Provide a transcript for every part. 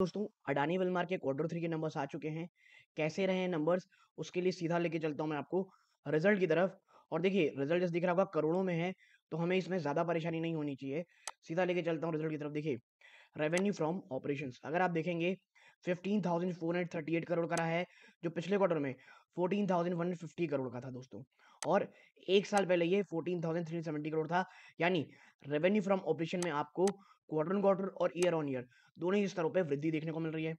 दोस्तों अडानी वेलमार्क के quarter three के नंबर्स आ चुके हैं कैसे रहे हैं नंबर्स उसके लिए सीधा लेके चलता हूँ मैं आपको रिजल्ट की तरफ और देखिए रिजल्ट जैसे दिख रहा होगा करोड़ों में है तो हमें इसमें ज़्यादा परेशानी नहीं होनी चाहिए सीधा लेके चलता हूँ रिजल्ट की तरफ देखिए रेवेन्यू फ्रॉम ऑपरेशन अगर आप देखेंगे 15,438 करोड़ का रहा है जो पिछले क्वार्टर में 14,150 करोड़ का था दोस्तों और एक साल पहले ये 14,370 करोड़ था यानी रेवेन्यू फ्रॉम ऑपरेशन में आपको क्वार्टर ऑन क्वार्टर और ईयर ऑन ईयर दोनों ही स्तरों पर वृद्धि देखने को मिल रही है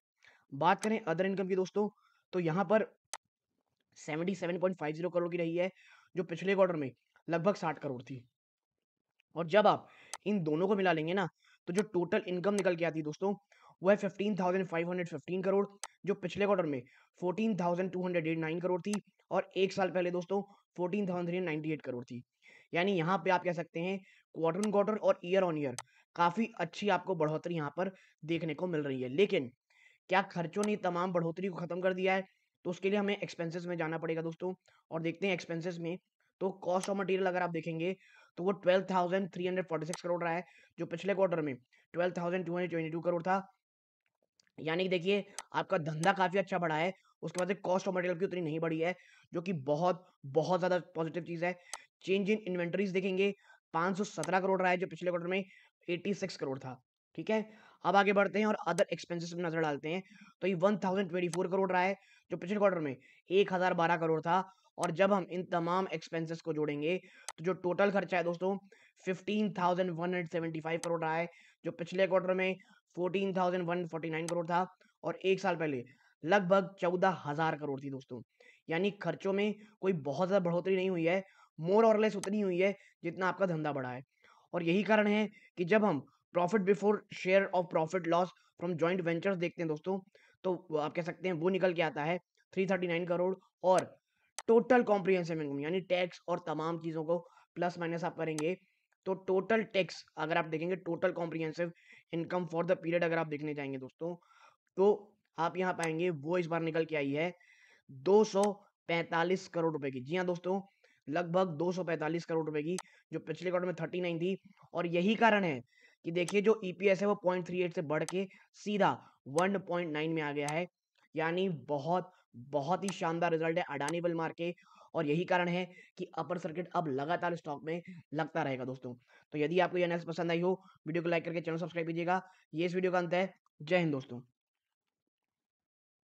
बात करें अदर इनकम की दोस्तों तो यहाँ पर 77.50 करोड़ की रही है जो पिछले क्वार्टर में लगभग साठ करोड़ थी और जब आप इन दोनों को मिला लेंगे ना तो जो टोटल इनकम निकल के आती है दोस्तों वह फिफ्टीन करोड़ जो पिछले क्वार्टर में fourteen thousand two hundred eight nine crore थी और एक साल पहले दोस्तों fourteen thousand three ninety eight crore थी यानी यहाँ पे आप कह सकते हैं क्वार्टर ऑन क्वार्टर और ईयर ऑन ईयर काफ़ी अच्छी आपको बढ़ोतरी यहाँ पर देखने को मिल रही है लेकिन क्या खर्चों ने तमाम बढ़ोतरी को ख़त्म कर दिया है तो उसके लिए हमें एक्सपेंसेस में जाना पड़ेगा दोस्तों और देखते हैं एक्सपेंसेस में तो कॉस्ट ऑफ मटेरियल अगर आप देखेंगे तो वो twelve thousand three hundred forty six crore रहा है जो पिछले क्वार्टर में twelve thousand two hundred twenty two crore था यानी कि देखिए आपका धंधा काफ़ी अच्छा बढ़ा है उसके बाद कॉस्ट ऑफ मटेरियल की उतनी नहीं बढ़ी है जो कि बहुत बहुत ज़्यादा पॉजिटिव चीज़ है चेंज इन इन्वेंट्रीज देखेंगे 517 करोड़ रहा है जो पिछले क्वार्टर में 86 करोड़ था ठीक है अब आगे बढ़ते हैं और अदर एक्सपेंसेस पर नजर डालते हैं तो ये one thousand twenty four crore रहा है जो पिछले क्वार्टर में एक हजार बारह करोड़ था और जब हम इन तमाम एक्सपेंसेस को जोड़ेंगे तो जो टोटल खर्चा है दोस्तों fifteen thousand one hundred seventy five crore रहा है जो पिछले क्वार्टर में fourteen thousand one forty nine crore था और एक साल पहले लगभग चौदह हजार करोड़ थी दोस्तों यानी खर्चों में कोई बहुत ज़्यादा बढ़ोतरी नहीं हुई है मोर और लेस उतनी हुई है जितना आपका धंधा बढ़ा है और यही कारण है कि जब हम profit before share of profit loss from joint ventures देखते हैं दोस्तों तो आप कह सकते हैं वो निकल के आता है 339 करोड़ और टोटल कॉम्प्रीहेंसिव इनकम यानी टैक्स और तमाम चीज़ों को प्लस माइनस आप करेंगे तो टोटल टैक्स अगर आप देखेंगे total comprehensive income for the period अगर आप देखने जाएंगे दोस्तों तो आप यहाँ पाएंगे वो इस बार निकल के आई है 245 करोड़ रुपए की जी हाँ दोस्तों लगभग 245 करोड़ रुपए की जो पिछले क्वार्टर में 39 थी और यही कारण है कि देखिए जो ईपीएस e है वो एट से बढ़ के सीधा नाइन में आ गया है यानी बहुत बहुत ही शानदार रिजल्ट है अडानी मार के और यही कारण है कि अपर सर्किट अब लगातार स्टॉक में लगता रहेगा दोस्तों तो यदि आपको यह पसंद आई हो वीडियो को लाइक करके चैनल सब्सक्राइब कीजिएगा ये इस वीडियो का अंत है जय हिंद दोस्तों